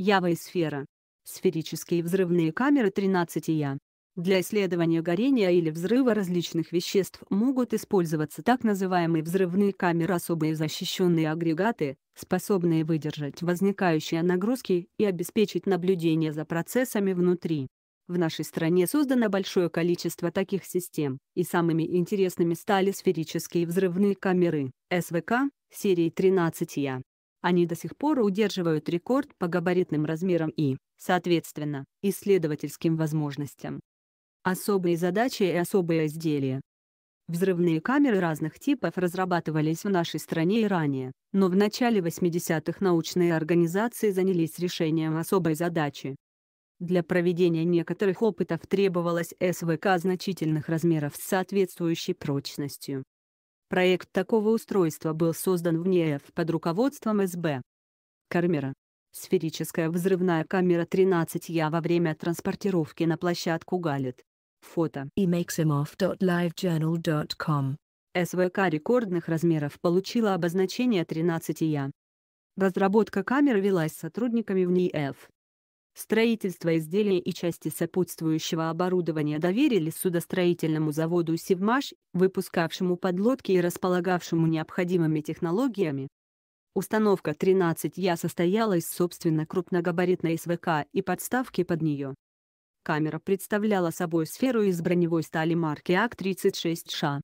Явая сфера. Сферические взрывные камеры 13 Я. Для исследования горения или взрыва различных веществ могут использоваться так называемые взрывные камеры особые защищенные агрегаты, способные выдержать возникающие нагрузки и обеспечить наблюдение за процессами внутри. В нашей стране создано большое количество таких систем, и самыми интересными стали сферические взрывные камеры, СВК, серии 13Я. Они до сих пор удерживают рекорд по габаритным размерам и, соответственно, исследовательским возможностям. Особые задачи и особые изделия. Взрывные камеры разных типов разрабатывались в нашей стране и ранее, но в начале 80-х научные организации занялись решением особой задачи. Для проведения некоторых опытов требовалось СВК значительных размеров с соответствующей прочностью. Проект такого устройства был создан в НЕФ под руководством СБ. Кармера. Сферическая взрывная камера 13Я во время транспортировки на площадку Галит. Фото. emakesimoff.livejournal.com СВК рекордных размеров получила обозначение 13Я. Разработка камер велась сотрудниками в НИЭФ. Строительство изделия и части сопутствующего оборудования доверили судостроительному заводу «Севмаш», выпускавшему подлодки и располагавшему необходимыми технологиями. Установка 13Я состояла из собственно крупногабаритной СВК и подставки под нее. Камера представляла собой сферу из броневой стали марки АК-36Ш.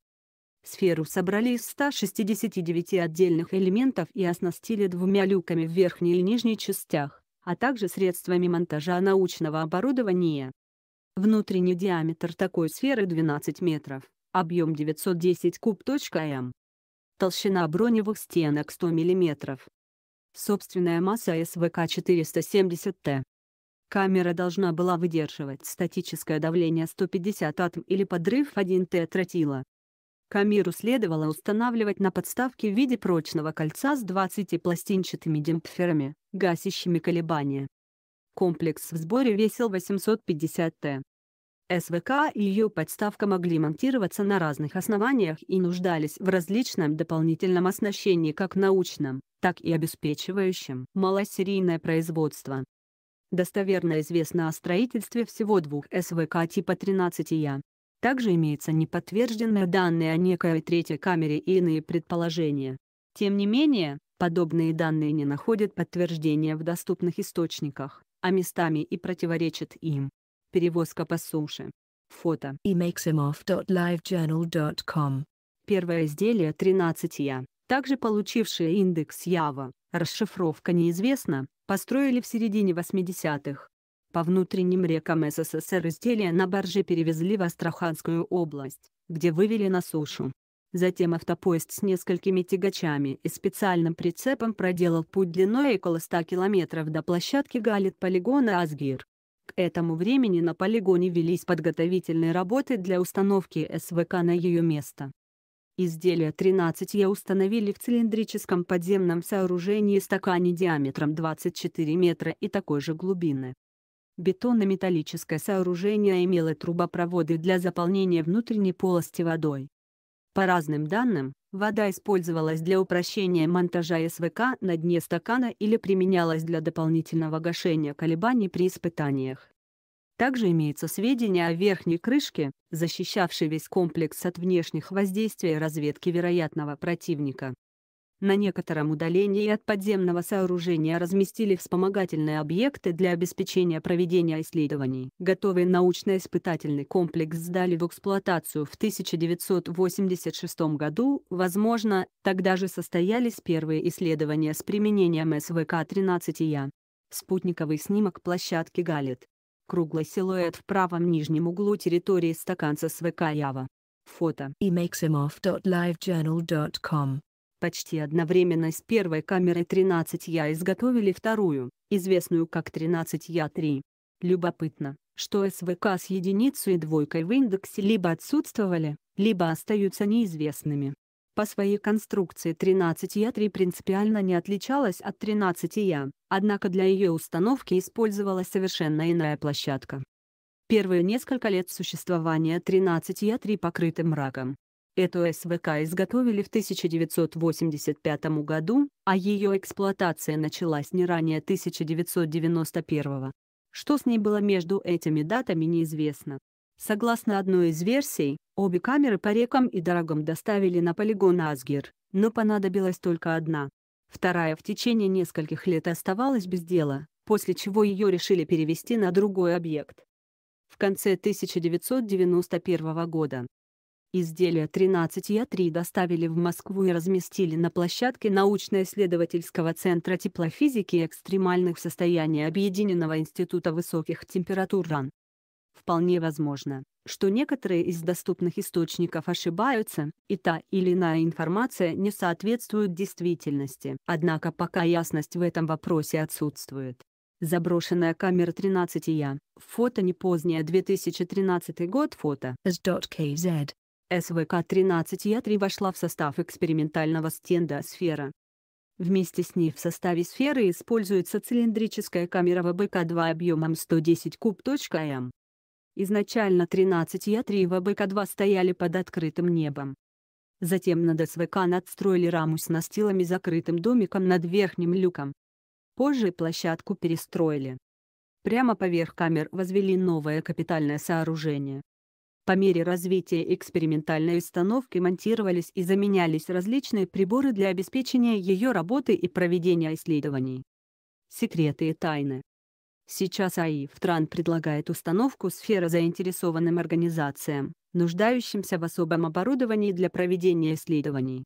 Сферу собрали из 169 отдельных элементов и оснастили двумя люками в верхней и нижней частях а также средствами монтажа научного оборудования. Внутренний диаметр такой сферы 12 метров, объем 910 куб. м. Толщина броневых стенок 100 мм. Собственная масса СВК-470Т. Камера должна была выдерживать статическое давление 150 атм или подрыв 1 т тротила. Камиру следовало устанавливать на подставке в виде прочного кольца с 20 пластинчатыми демпферами, гасящими колебания. Комплекс в сборе весил 850 Т. СВК и ее подставка могли монтироваться на разных основаниях и нуждались в различном дополнительном оснащении как научном, так и обеспечивающем малосерийное производство. Достоверно известно о строительстве всего двух СВК типа 13Я. Также имеются неподтвержденные данные о некой третьей камере и иные предположения. Тем не менее, подобные данные не находят подтверждения в доступных источниках, а местами и противоречат им. Перевозка по суше. Фото. emakesimoff.livejournal.com Первое изделие 13 я, также получившее индекс Ява, расшифровка неизвестна, построили в середине 80-х. По внутренним рекам СССР изделия на барже перевезли в Астраханскую область, где вывели на сушу. Затем автопоезд с несколькими тягачами и специальным прицепом проделал путь длиной около 100 километров до площадки галит полигона Азгир. К этому времени на полигоне велись подготовительные работы для установки СВК на ее место. Изделия 13 я установили в цилиндрическом подземном сооружении стакане диаметром 24 метра и такой же глубины. Бетонно-металлическое сооружение а имело трубопроводы для заполнения внутренней полости водой. По разным данным, вода использовалась для упрощения монтажа СВК на дне стакана или применялась для дополнительного гашения колебаний при испытаниях. Также имеются сведения о верхней крышке, защищавшей весь комплекс от внешних воздействий разведки вероятного противника. На некотором удалении от подземного сооружения разместили вспомогательные объекты для обеспечения проведения исследований. Готовый научно-испытательный комплекс сдали в эксплуатацию в 1986 году, возможно, тогда же состоялись первые исследования с применением СВК-13Я. Спутниковый снимок площадки Галит. Круглый силуэт в правом нижнем углу территории стаканца СВК Ява. Фото. emakesimoff.livejournal.com Почти одновременно с первой камерой 13Я изготовили вторую, известную как 13Я3. Любопытно, что СВК с единицей и двойкой в индексе либо отсутствовали, либо остаются неизвестными. По своей конструкции 13Я3 принципиально не отличалась от 13Я, однако для ее установки использовалась совершенно иная площадка. Первые несколько лет существования 13Я3 покрыты мраком. Эту СВК изготовили в 1985 году, а ее эксплуатация началась не ранее 1991 Что с ней было между этими датами неизвестно. Согласно одной из версий, обе камеры по рекам и дорогам доставили на полигон Асгир, но понадобилась только одна. Вторая в течение нескольких лет оставалась без дела, после чего ее решили перевести на другой объект. В конце 1991 года Изделия 13 Я-3 доставили в Москву и разместили на площадке научно-исследовательского центра теплофизики и экстремальных состояний Объединенного института высоких температур РАН. Вполне возможно, что некоторые из доступных источников ошибаются, и та или иная информация не соответствует действительности. Однако пока ясность в этом вопросе отсутствует. Заброшенная камера 13 Я. Фото не позднее 2013 год фото. As.kz СВК-13Я3 вошла в состав экспериментального стенда «Сфера». Вместе с ней в составе сферы используется цилиндрическая камера ВБК-2 объемом 110 куб.м. Эм. Изначально 13 Я-3 и ВБК-2 стояли под открытым небом. Затем над СВК надстроили раму с настилами закрытым домиком над верхним люком. Позже площадку перестроили. Прямо поверх камер возвели новое капитальное сооружение. По мере развития экспериментальной установки монтировались и заменялись различные приборы для обеспечения ее работы и проведения исследований. Секреты и тайны. Сейчас АИ ТРАН предлагает установку сферы заинтересованным организациям, нуждающимся в особом оборудовании для проведения исследований.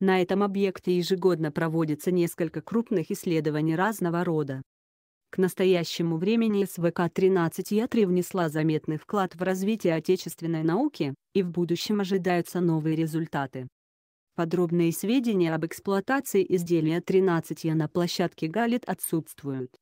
На этом объекте ежегодно проводится несколько крупных исследований разного рода. К настоящему времени СВК-13 Я-3 внесла заметный вклад в развитие отечественной науки, и в будущем ожидаются новые результаты. Подробные сведения об эксплуатации изделия 13 Я на площадке Галит отсутствуют.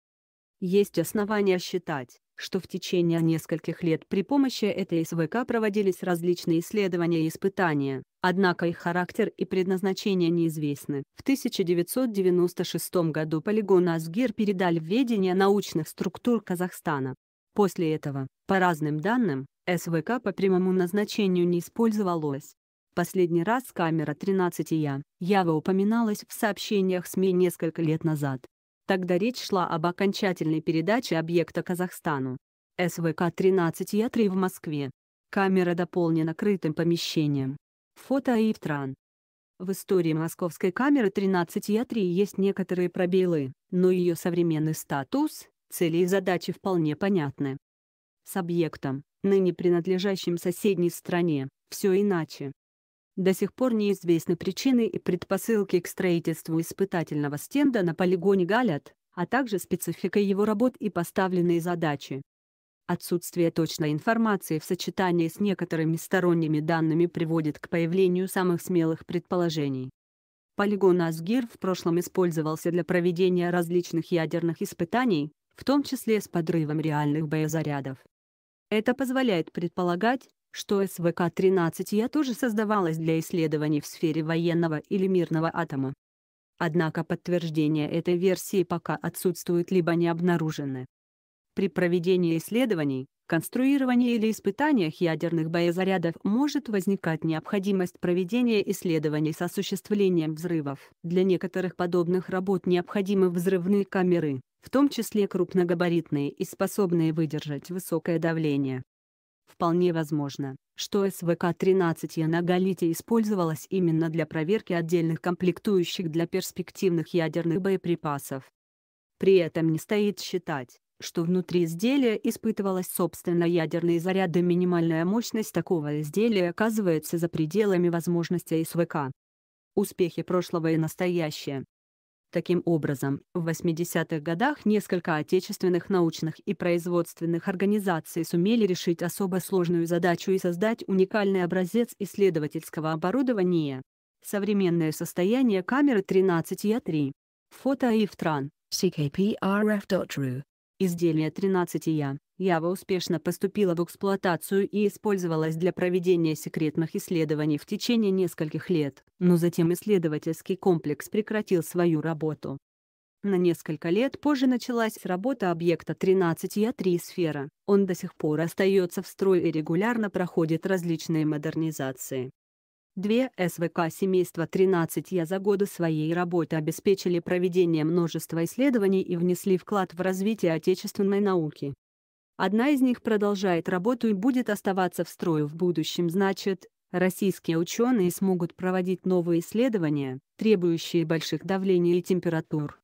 Есть основания считать, что в течение нескольких лет при помощи этой СВК проводились различные исследования и испытания, однако их характер и предназначение неизвестны. В 1996 году полигон Асгир передали в ведение научных структур Казахстана. После этого, по разным данным, СВК по прямому назначению не использовалось. Последний раз камера 13 Я, Ява упоминалась в сообщениях СМИ несколько лет назад. Тогда речь шла об окончательной передаче объекта Казахстану. СВК-13 Я-3 в Москве. Камера дополнена крытым помещением, Фото Ивтран. В истории московской камеры 13Я3 есть некоторые пробелы, но ее современный статус, цели и задачи вполне понятны. С объектом, ныне принадлежащим соседней стране, все иначе. До сих пор неизвестны причины и предпосылки к строительству испытательного стенда на полигоне Галят, а также специфика его работ и поставленные задачи. Отсутствие точной информации в сочетании с некоторыми сторонними данными приводит к появлению самых смелых предположений. Полигон Асгир в прошлом использовался для проведения различных ядерных испытаний, в том числе с подрывом реальных боезарядов. Это позволяет предполагать, что СВК-13 я тоже создавалась для исследований в сфере военного или мирного атома. Однако подтверждения этой версии пока отсутствуют либо не обнаружены. При проведении исследований, конструировании или испытаниях ядерных боезарядов может возникать необходимость проведения исследований с осуществлением взрывов. Для некоторых подобных работ необходимы взрывные камеры, в том числе крупногабаритные и способные выдержать высокое давление. Вполне возможно, что СВК-13 на Галите использовалась именно для проверки отдельных комплектующих для перспективных ядерных боеприпасов. При этом не стоит считать, что внутри изделия испытывалось собственно ядерные заряды. Минимальная мощность такого изделия оказывается за пределами возможностей СВК. Успехи прошлого и настоящее. Таким образом, в 80-х годах несколько отечественных научных и производственных организаций сумели решить особо сложную задачу и создать уникальный образец исследовательского оборудования. Современное состояние камеры 13Я3. Фото и CKPRF.ru Изделие 13Я. Ява успешно поступила в эксплуатацию и использовалась для проведения секретных исследований в течение нескольких лет, но затем исследовательский комплекс прекратил свою работу. На несколько лет позже началась работа объекта 13Я3 «Сфера». Он до сих пор остается в строе и регулярно проходит различные модернизации. Две СВК семейства 13 я за годы своей работы обеспечили проведение множества исследований и внесли вклад в развитие отечественной науки. Одна из них продолжает работу и будет оставаться в строю в будущем, значит, российские ученые смогут проводить новые исследования, требующие больших давлений и температур.